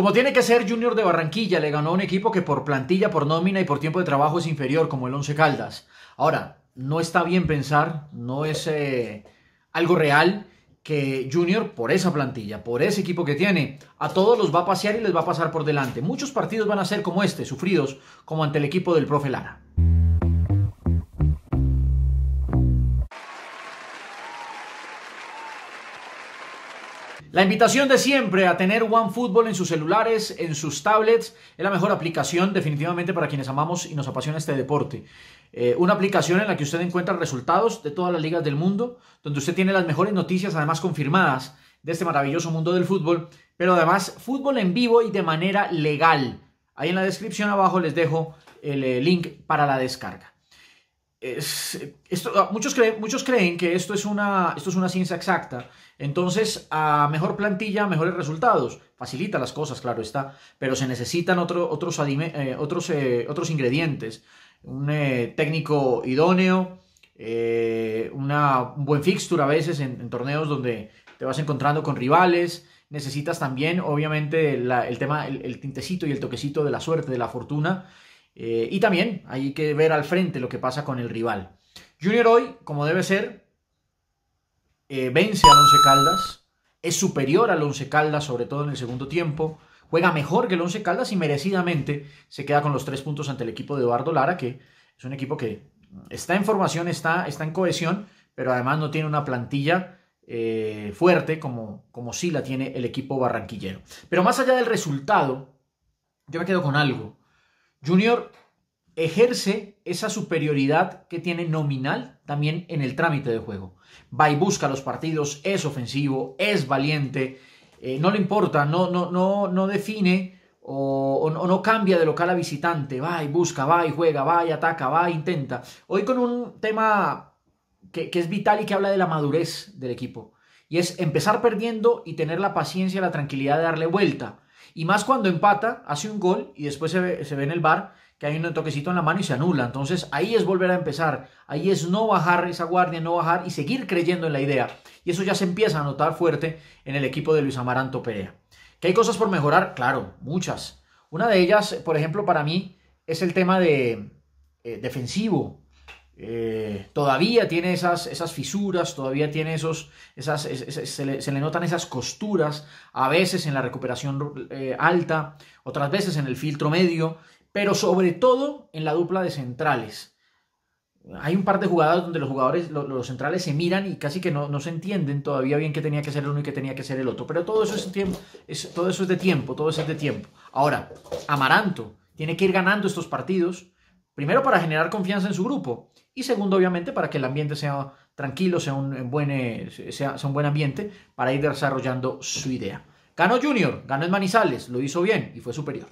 Como tiene que ser, Junior de Barranquilla le ganó a un equipo que por plantilla, por nómina y por tiempo de trabajo es inferior, como el Once Caldas. Ahora, no está bien pensar, no es eh, algo real que Junior, por esa plantilla, por ese equipo que tiene, a todos los va a pasear y les va a pasar por delante. Muchos partidos van a ser como este, sufridos, como ante el equipo del profe Lara. La invitación de siempre a tener OneFootball en sus celulares, en sus tablets, es la mejor aplicación definitivamente para quienes amamos y nos apasiona este deporte. Eh, una aplicación en la que usted encuentra resultados de todas las ligas del mundo, donde usted tiene las mejores noticias además confirmadas de este maravilloso mundo del fútbol, pero además fútbol en vivo y de manera legal. Ahí en la descripción abajo les dejo el eh, link para la descarga. Ah, muchos, creen, que esto es, una, esto es una ciencia exacta. Entonces, a mejor plantilla, mejores resultados. Facilita las cosas, claro está, pero se necesitan otros, eh, otros, eh, otros ingredientes. Un eh, técnico idóneo, una, un buen fixture a veces en, torneos donde te vas encontrando con rivales. Necesitas también, obviamente, el tema, el tintecito y el toquecito de la suerte, de la fortuna eh, y también hay que ver al frente lo que pasa con el rival. Junior hoy, como debe ser, eh, vence al Once Caldas, es superior al Once Caldas, sobre todo en el segundo tiempo, juega mejor que el Once Caldas y merecidamente se queda con los tres puntos ante el equipo de Eduardo Lara, que es un equipo que está en formación, está, está en cohesión, pero además no tiene una plantilla eh, fuerte como, como sí la tiene el equipo barranquillero. Pero más allá del resultado, yo me quedo con algo. Junior ejerce esa superioridad que tiene nominal también en el trámite de juego. Va y busca los partidos, es ofensivo, es valiente, eh, no le importa, no, no, no, no define o, no, cambia de local a visitante, va y busca, va y juega, va y ataca, va y e intenta. Hoy con un tema que, que es vital y que habla de la madurez del equipo. Y es empezar perdiendo y tener la paciencia, la tranquilidad de darle vuelta y más cuando empata, hace un gol y después se ve, en el bar que hay un toquecito en la mano y se anula. Entonces ahí es volver a empezar, ahí es no bajar esa guardia, no bajar y seguir creyendo en la idea. Y eso ya se empieza a notar fuerte en el equipo de Luis Amaranto Perea. ¿Que hay cosas por mejorar? Claro, muchas. Una de ellas, por ejemplo, para mí es el tema de eh, defensivo. Eh, todavía tiene esas, esas, fisuras, todavía tiene esos, esas, se, le, notan esas costuras, a veces en la recuperación eh, alta, otras veces en el filtro medio, pero sobre todo en la dupla de centrales. Hay un par de jugadas donde los jugadores, los, centrales se miran y casi que no, no, se entienden todavía bien que tenía que ser el uno y que tenía que ser el otro. Pero todo eso es, tiempo, todo eso es de tiempo, todo eso es de tiempo. Ahora, Amaranto tiene que ir ganando estos partidos Primero, para generar confianza en su grupo. Y segundo, obviamente, para que el ambiente sea tranquilo, sea un buen, eh, sea, buen ambiente para ir desarrollando su idea. Ganó Junior, ganó en Manizales, lo hizo bien y fue superior.